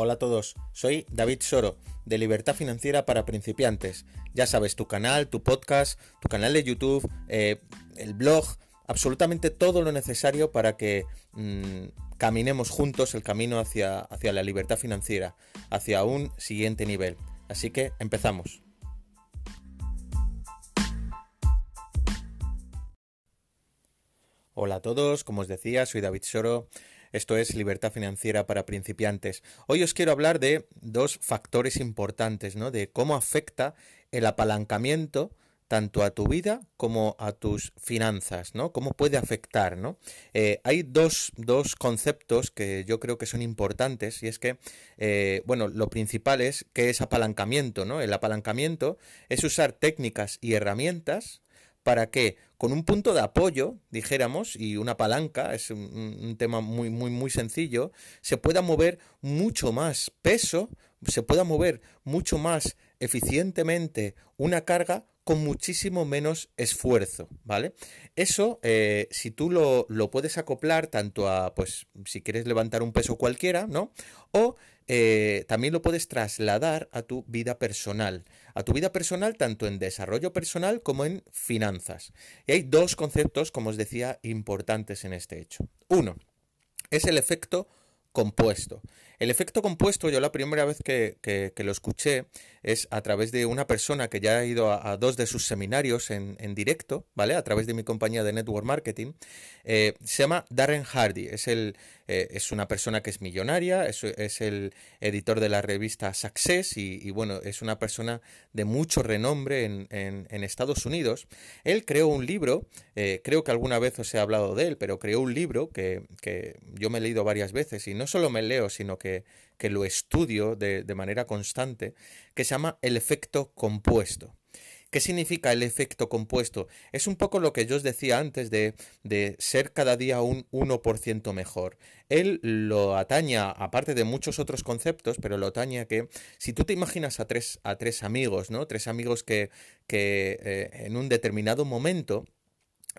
Hola a todos, soy David Soro, de Libertad Financiera para Principiantes. Ya sabes, tu canal, tu podcast, tu canal de YouTube, eh, el blog, absolutamente todo lo necesario para que mm, caminemos juntos el camino hacia, hacia la libertad financiera, hacia un siguiente nivel. Así que empezamos. Hola a todos, como os decía, soy David Soro esto es Libertad Financiera para Principiantes. Hoy os quiero hablar de dos factores importantes, ¿no? De cómo afecta el apalancamiento tanto a tu vida como a tus finanzas, ¿no? ¿Cómo puede afectar, ¿no? Eh, hay dos, conceptos que yo creo que son importantes y es que, eh, bueno, lo principal es que es apalancamiento, ¿no? El apalancamiento es usar técnicas y herramientas para que con un punto de apoyo, dijéramos, y una palanca, es un, tema muy, muy, muy sencillo, se pueda mover mucho más peso, se pueda mover mucho más eficientemente una carga con muchísimo menos esfuerzo, ¿vale? Eso, eh, si tú lo, puedes acoplar tanto a, pues, si quieres levantar un peso cualquiera, ¿no? O eh, también lo puedes trasladar a tu vida personal, a tu vida personal tanto en desarrollo personal como en finanzas. Y hay dos conceptos, como os decía, importantes en este hecho. Uno, es el efecto compuesto. El efecto compuesto, yo la primera vez que, que, lo escuché es a través de una persona que ya ha ido a, dos de sus seminarios en, en, directo, ¿vale? A través de mi compañía de Network Marketing. Eh, se llama Darren Hardy, es, el, eh, es una persona que es millonaria, es, el editor de la revista Success y, bueno, es una persona de mucho renombre en, en, Estados Unidos. Él creó un libro, eh, creo que alguna vez os he hablado de él, pero creó un libro que, que yo me he leído varias veces y no solo me leo, sino que que, lo estudio de, manera constante, que se llama el efecto compuesto. ¿Qué significa el efecto compuesto? Es un poco lo que yo os decía antes de, de ser cada día un 1% mejor. Él lo ataña, aparte de muchos otros conceptos, pero lo ataña que si tú te imaginas a tres, a tres amigos, ¿no? Tres amigos que, que eh, en un determinado momento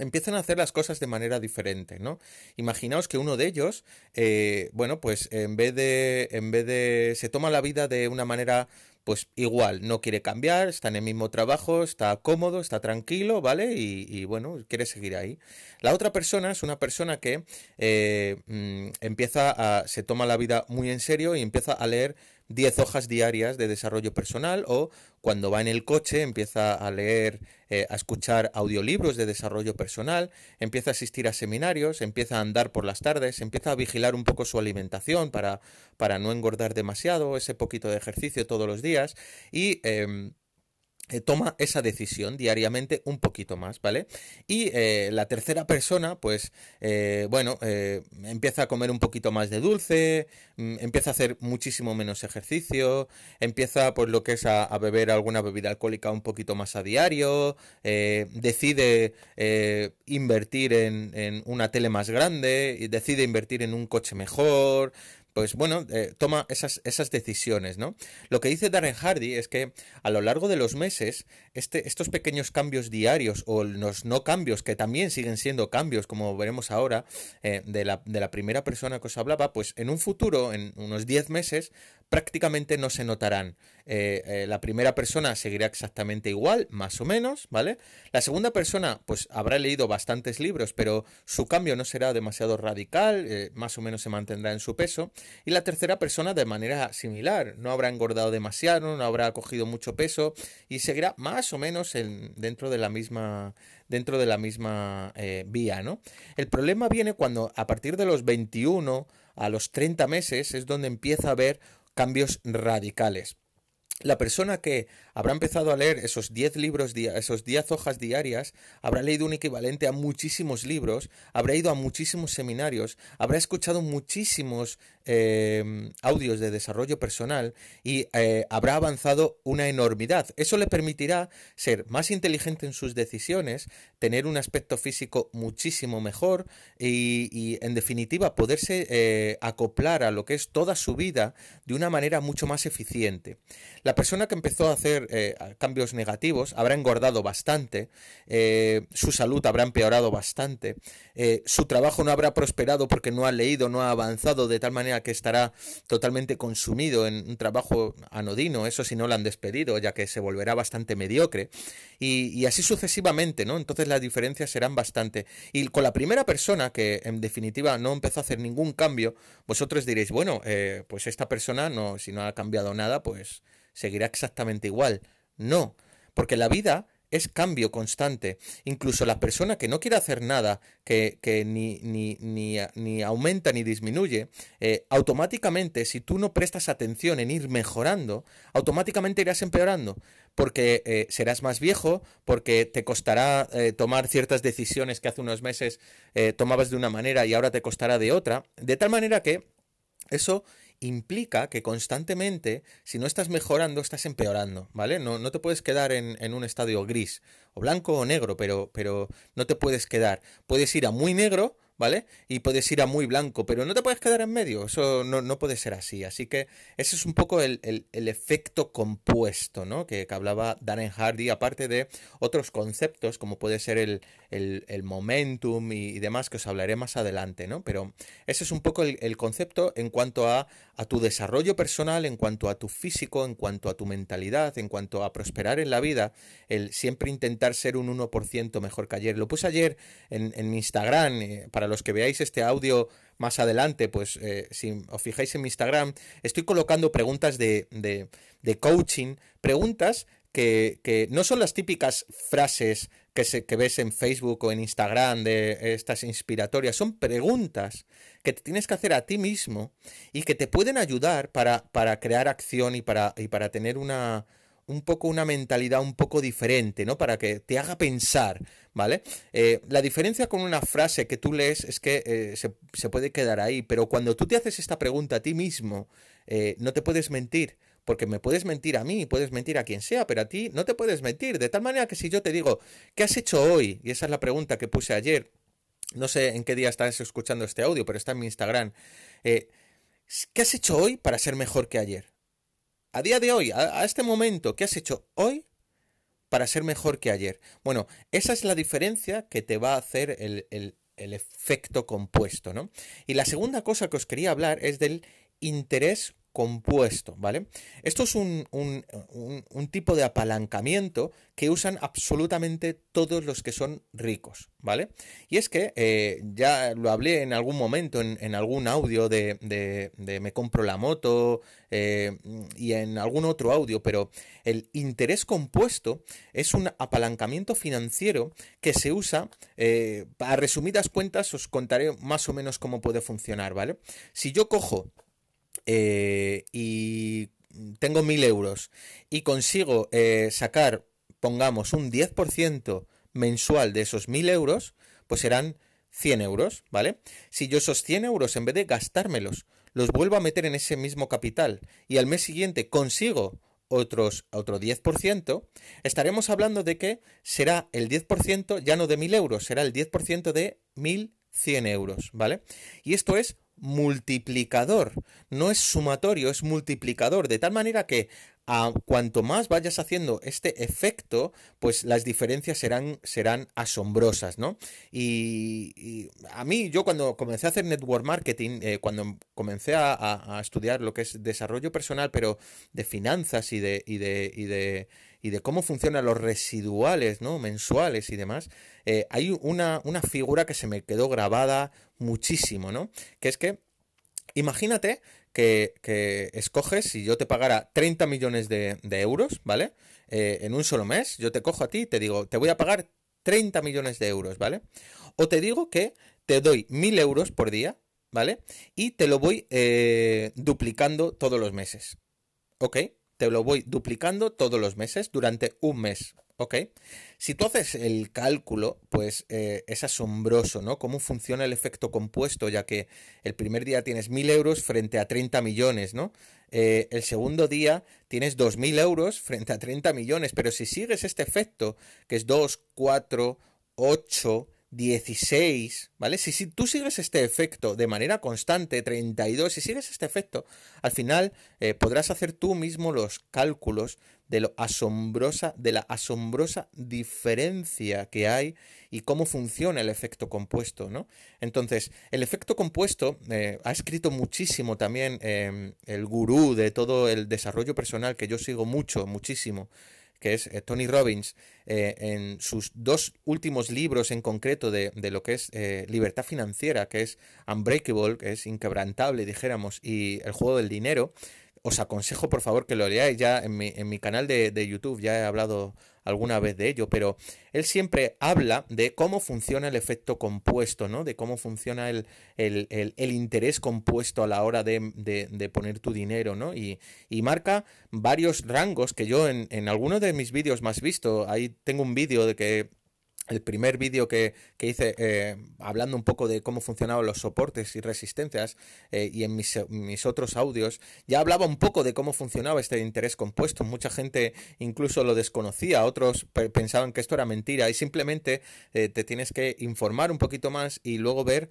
empiezan a hacer las cosas de manera diferente, ¿no? Imaginaos que uno de ellos, eh, bueno, pues en vez de, en vez de, se toma la vida de una manera, pues igual, no quiere cambiar, está en el mismo trabajo, está cómodo, está tranquilo, ¿vale? Y, bueno, quiere seguir ahí. La otra persona es una persona que eh, mm, empieza a, se toma la vida muy en serio y empieza a leer 10 hojas diarias de desarrollo personal o cuando va en el coche empieza a leer, eh, a escuchar audiolibros de desarrollo personal, empieza a asistir a seminarios, empieza a andar por las tardes, empieza a vigilar un poco su alimentación para, para no engordar demasiado, ese poquito de ejercicio todos los días y... Em, eh, toma esa decisión diariamente un poquito más, ¿vale? Y eh, la tercera persona, pues, eh, bueno, empieza a comer un poquito más de dulce, mm, empieza a hacer muchísimo menos ejercicio, empieza, pues, lo que es a, beber alguna bebida alcohólica un poquito más a diario, decide invertir en, en, una tele más grande, decide invertir en un coche mejor, pues bueno, eh, toma esas, esas decisiones, ¿no? Lo que dice Darren Hardy es que a lo largo de los meses, este, estos pequeños cambios diarios o los no cambios, que también siguen siendo cambios, como veremos ahora, eh, de, la, de la primera persona que os hablaba, pues en un futuro, en unos 10 meses, prácticamente no se notarán. Eh, eh, la primera persona seguirá exactamente igual, más o menos, ¿vale? La segunda persona, pues habrá leído bastantes libros, pero su cambio no será demasiado radical, eh, más o menos se mantendrá en su peso. Y la tercera persona de manera similar, no habrá engordado demasiado, no habrá cogido mucho peso y seguirá más o menos en, dentro de la misma, dentro de la misma vía, ¿no? El problema viene cuando a partir de los 21 a los 30 meses es donde empieza a ver cambios radicales. La persona que habrá empezado a leer esos 10 libros, esos 10 hojas diarias, habrá leído un equivalente a muchísimos libros, habrá ido a muchísimos seminarios, habrá escuchado muchísimos Em, audios de desarrollo personal y eh, habrá avanzado una enormidad. Eso le permitirá ser más inteligente en sus decisiones, tener un aspecto físico muchísimo mejor y, en definitiva poderse eh, acoplar a lo que es toda su vida de una manera mucho más eficiente. La persona que empezó a hacer eh, cambios negativos habrá engordado bastante, su salud habrá empeorado bastante, su trabajo no habrá prosperado porque no ha leído, no ha avanzado de tal manera que estará totalmente consumido en un trabajo anodino, eso si no lo han despedido, ya que se volverá bastante mediocre, y, así sucesivamente, ¿no? Entonces las diferencias serán bastante. Y con la primera persona, que en definitiva no empezó a hacer ningún cambio, vosotros diréis, bueno, eh, pues esta persona, no, si no ha cambiado nada, pues seguirá exactamente igual. No, porque la vida es cambio constante. Incluso la persona que no quiere hacer nada, que, ni, ni, ni, ni, aumenta ni disminuye, eh, automáticamente, si tú no prestas atención en ir mejorando, automáticamente irás empeorando, porque eh, serás más viejo, porque te costará eh, tomar ciertas decisiones que hace unos meses tomabas de una manera y ahora te costará de otra, de tal manera que eso implica que constantemente, si no estás mejorando, estás empeorando, ¿vale? No, no te puedes quedar en, un estadio gris, o blanco o negro, pero, pero no te puedes quedar. Puedes ir a muy negro ¿vale? Y puedes ir a muy blanco, pero no te puedes quedar en medio, eso no, puede ser así. Así que ese es un poco el, efecto compuesto, ¿no? Que, hablaba Darren Hardy, aparte de otros conceptos como puede ser el, el momentum y, demás, que os hablaré más adelante, ¿no? Pero ese es un poco el, concepto en cuanto a, tu desarrollo personal, en cuanto a tu físico, en cuanto a tu mentalidad, en cuanto a prosperar en la vida, el siempre intentar ser un 1% mejor que ayer. Lo puse ayer en, mi Instagram eh, para los que veáis este audio más adelante, pues eh, si os fijáis en mi Instagram, estoy colocando preguntas de, de, de coaching, preguntas que, que, no son las típicas frases que, se, que ves en Facebook o en Instagram de estas inspiratorias, son preguntas que te tienes que hacer a ti mismo y que te pueden ayudar para, para crear acción y para, y para tener una, un poco una mentalidad un poco diferente, ¿no? Para que te haga pensar, ¿vale? Eh, la diferencia con una frase que tú lees es que eh, se, puede quedar ahí, pero cuando tú te haces esta pregunta a ti mismo, eh, no te puedes mentir, porque me puedes mentir a mí, puedes mentir a quien sea, pero a ti no te puedes mentir. De tal manera que si yo te digo, ¿qué has hecho hoy? Y esa es la pregunta que puse ayer. No sé en qué día estás escuchando este audio, pero está en mi Instagram. ¿Qué has hecho hoy para ser mejor que ayer? a día de hoy, a, este momento, ¿qué has hecho hoy para ser mejor que ayer? Bueno, esa es la diferencia que te va a hacer el, el efecto compuesto, ¿no? Y la segunda cosa que os quería hablar es del interés compuesto, ¿vale? Esto es un, tipo de apalancamiento que usan absolutamente todos los que son ricos, ¿vale? Y es que eh, ya lo hablé en algún momento, en, algún audio de, Me compro la moto eh, y en algún otro audio, pero el interés compuesto es un apalancamiento financiero que se usa, eh, a resumidas cuentas os contaré más o menos cómo puede funcionar, ¿vale? Si yo cojo eh, y tengo 1000 euros y consigo eh, sacar, pongamos, un 10% mensual de esos 1000 euros, pues serán 100 euros, ¿vale? Si yo esos 100 euros, en vez de gastármelos, los vuelvo a meter en ese mismo capital y al mes siguiente consigo otros, otro 10%, estaremos hablando de que será el 10% ya no de 1000 euros, será el 10% de 1100 euros, ¿vale? Y esto es multiplicador, no es sumatorio, es multiplicador, de tal manera que a cuanto más vayas haciendo este efecto, pues las diferencias serán, serán asombrosas, ¿no? Y, a mí, yo cuando comencé a hacer network marketing, eh, cuando comencé a, estudiar lo que es desarrollo personal, pero de finanzas y de y de cómo funcionan los residuales, ¿no? Mensuales y demás, eh, hay una, figura que se me quedó grabada muchísimo, ¿no? Que es que, imagínate que, que, escoges, si yo te pagara 30 millones de, euros, ¿vale? Eh, en un solo mes, yo te cojo a ti y te digo, te voy a pagar 30 millones de euros, ¿vale? O te digo que te doy 1000 euros por día, ¿vale? Y te lo voy eh, duplicando todos los meses, ¿ok? te lo voy duplicando todos los meses durante un mes. ¿Ok? Si tú haces el cálculo, pues eh, es asombroso, ¿no? Cómo funciona el efecto compuesto, ya que el primer día tienes 1.000 euros frente a 30 millones, ¿no? Eh, el segundo día tienes 2.000 euros frente a 30 millones, pero si sigues este efecto, que es 2, 4, 8, 16, ¿vale? Si, si, tú sigues este efecto de manera constante, 32, si sigues este efecto, al final eh, podrás hacer tú mismo los cálculos de lo asombrosa, de la asombrosa diferencia que hay y cómo funciona el efecto compuesto, ¿no? Entonces, el efecto compuesto eh, ha escrito muchísimo también eh, el gurú de todo el desarrollo personal que yo sigo mucho, muchísimo que es eh, Tony Robbins, eh, en sus dos últimos libros en concreto de, lo que es eh, libertad financiera, que es Unbreakable, que es inquebrantable, dijéramos, y El juego del dinero, os aconsejo por favor que lo leáis. Ya en mi, canal de, de, YouTube ya he hablado alguna vez de ello, pero él siempre habla de cómo funciona el efecto compuesto, ¿no? De cómo funciona el, el, interés compuesto a la hora de, poner tu dinero, ¿no? Y, marca varios rangos que yo en, en algunos de mis vídeos más visto, ahí tengo un vídeo de que el primer vídeo que, hice eh, hablando un poco de cómo funcionaban los soportes y resistencias eh, y en mis, otros audios, ya hablaba un poco de cómo funcionaba este interés compuesto. Mucha gente incluso lo desconocía, otros pensaban que esto era mentira y simplemente eh, te tienes que informar un poquito más y luego ver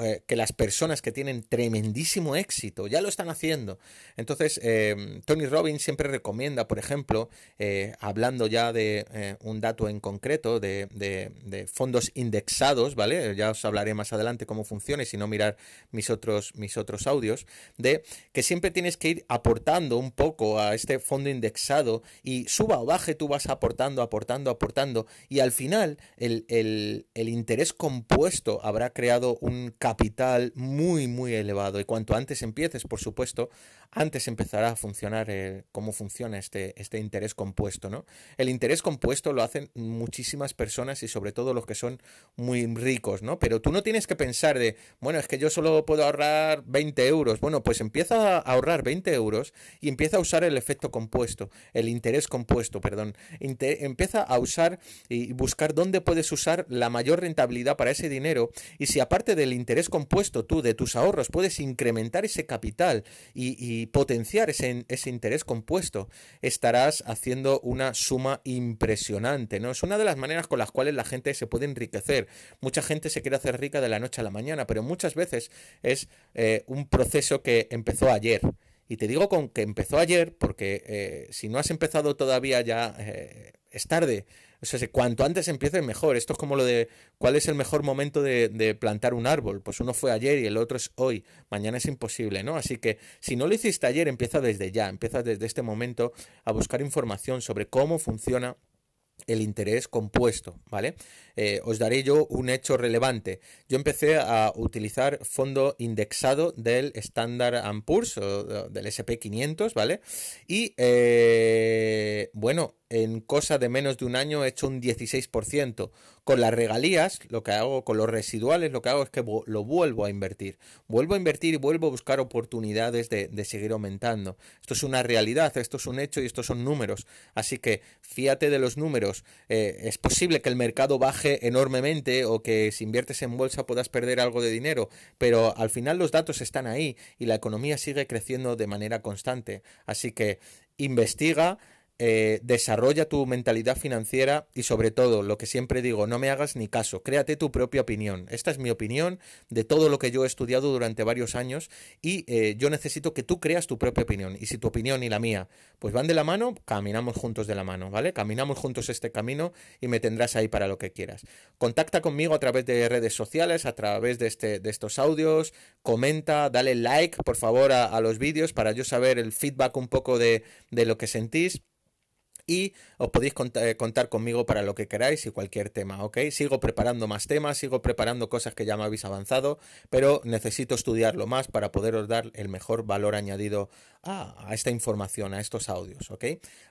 eh, que las personas que tienen tremendísimo éxito ya lo están haciendo. Entonces, em, Tony Robbins siempre recomienda, por ejemplo, eh, hablando ya de eh, un dato en concreto, de, de, fondos indexados, ¿vale? Ya os hablaré más adelante cómo funciona si no mirar mis otros, mis otros audios, de que siempre tienes que ir aportando un poco a este fondo indexado y suba o baje, tú vas aportando, aportando, aportando y al final el, el interés compuesto habrá creado un capital muy, muy elevado. Y cuanto antes empieces, por supuesto, antes empezará a funcionar eh, cómo funciona este, este interés compuesto. ¿no? El interés compuesto lo hacen muchísimas personas y sobre todo los que son muy ricos, ¿no? Pero tú no tienes que pensar de, bueno, es que yo solo puedo ahorrar 20 euros. Bueno, pues empieza a ahorrar 20 euros y empieza a usar el efecto compuesto, el interés compuesto, perdón. empieza a usar y buscar dónde puedes usar la mayor rentabilidad para ese dinero y si aparte del interés compuesto tú de tus ahorros puedes incrementar ese capital y potenciar ese, ese, interés compuesto, estarás haciendo una suma impresionante, ¿no? Es una de las maneras con las cuales la gente se puede enriquecer. Mucha gente se quiere hacer rica de la noche a la mañana, pero muchas veces es eh, un proceso que empezó ayer. Y te digo con que empezó ayer, porque eh, si no has empezado todavía ya eh, es tarde cuanto antes empiece, mejor. Esto es como lo de cuál es el mejor momento de, plantar un árbol. Pues uno fue ayer y el otro es hoy. Mañana es imposible, ¿no? Así que si no lo hiciste ayer, empieza desde ya, empieza desde este momento a buscar información sobre cómo funciona el interés compuesto, ¿vale? Eh, os daré yo un hecho relevante. Yo empecé a utilizar fondo indexado del Standard Poor's o del SP500, ¿vale? Y, eh, bueno, en cosa de menos de un año he hecho un 16%. Con las regalías, lo que hago con los residuales, lo que hago es que lo vuelvo a invertir. Vuelvo a invertir y vuelvo a buscar oportunidades de, seguir aumentando. Esto es una realidad, esto es un hecho y estos son números. Así que fíjate de los números. Eh, es posible que el mercado baje enormemente o que si inviertes en bolsa puedas perder algo de dinero, pero al final los datos están ahí y la economía sigue creciendo de manera constante. Así que investiga, eh, desarrolla tu mentalidad financiera y sobre todo, lo que siempre digo, no me hagas ni caso, créate tu propia opinión. Esta es mi opinión de todo lo que yo he estudiado durante varios años y eh, yo necesito que tú creas tu propia opinión. Y si tu opinión y la mía pues van de la mano, caminamos juntos de la mano, ¿vale? Caminamos juntos este camino y me tendrás ahí para lo que quieras. Contacta conmigo a través de redes sociales, a través de, este, de estos audios, comenta, dale like, por favor, a, los vídeos para yo saber el feedback un poco de, de lo que sentís y os podéis eh, contar conmigo para lo que queráis y cualquier tema, ¿ok? Sigo preparando más temas, sigo preparando cosas que ya me habéis avanzado, pero necesito estudiarlo más para poderos dar el mejor valor añadido a, esta información, a estos audios, ¿ok?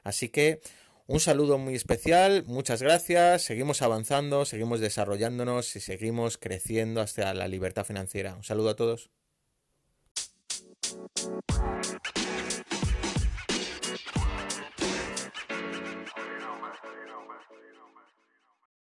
Así que... Un saludo muy especial, muchas gracias, seguimos avanzando, seguimos desarrollándonos y seguimos creciendo hacia la libertad financiera. Un saludo a todos.